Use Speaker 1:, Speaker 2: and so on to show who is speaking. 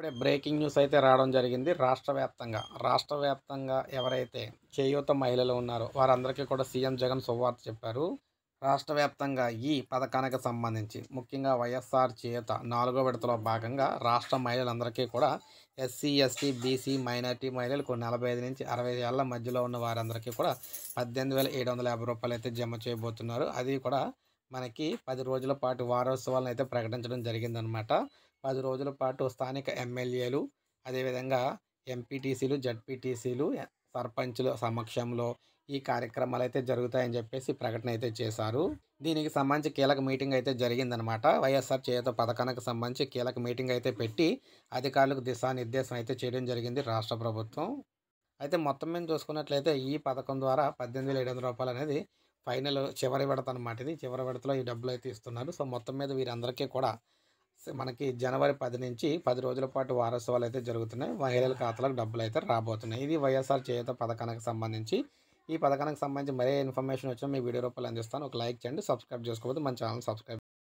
Speaker 1: ఇప్పుడే breaking news అయితే రావడం జరిగింది రాష్ట్ర వ్యాప్తంగా రాష్ట్ర వ్యాప్తంగా ఎవరైతే చేయూత మహిళలు ఉన్నారో వారందరికీ కూడా సీఎం జగన్ శుభవార్త చెప్పారు రాష్ట్ర వ్యాప్తంగా ఈ పథకానికి సంబంధించి ముఖ్యంగా వైఎస్ఆర్ చేయూత నాలుగో విడతలో భాగంగా రాష్ట్ర మహిళలందరికీ కూడా ఎస్సీ ఎస్టీ బీసీ మైనార్టీ మహిళలకు నలభై ఐదు నుంచి అరవై ఏళ్ళ మధ్యలో ఉన్న వారందరికీ కూడా పద్దెనిమిది వేల ఏడు వందల యాభై రూపాయలు అయితే జమ చేయబోతున్నారు అది కూడా మనకి పది రోజుల పాటు వారోత్సవాలను అయితే ప్రకటించడం జరిగిందనమాట పది రోజుల పాటు స్థానిక ఎమ్మెల్యేలు అదేవిధంగా ఎంపీటీసీలు జడ్పీటీసీలు సర్పంచుల సమక్షంలో ఈ కార్యక్రమాలు అయితే జరుగుతాయని చెప్పేసి ప్రకటన అయితే చేశారు దీనికి సంబంధించి కీలక మీటింగ్ అయితే జరిగిందనమాట వైఎస్ఆర్ చేత పథకానికి సంబంధించి కీలక మీటింగ్ అయితే పెట్టి అధికారులకు దిశానిర్దేశం అయితే చేయడం జరిగింది రాష్ట్ర ప్రభుత్వం అయితే మొత్తం మీద చూసుకున్నట్లయితే ఈ పథకం ద్వారా పద్దెనిమిది వేల ఏడు వందల రూపాయలు అనేది ఫైనల్ చివరి విడత అనమాట ఇది చివరి విడతలో ఈ డబ్బులు అయితే ఇస్తున్నారు సో మొత్తం మీద వీరందరికీ కూడా మనకి జనవరి పది నుంచి పది రోజుల పాటు వారోత్సవాలు అయితే జరుగుతున్నాయి మహిళల ఖాతాలకు డబ్బులు అయితే రాబోతున్నాయి ఇది వైఎస్ఆర్ చేత పథకానికి సంబంధించి ఈ పథకానికి సంబంధించి మరే ఇన్ఫర్మేషన్ వచ్చినా మీ వీడియో రూపాయలు అందిస్తాను ఒక లైక్ చేయండి సబ్స్క్రైబ్ చేసుకోవద్దు మన ఛానల్ సబ్స్క్రైబ్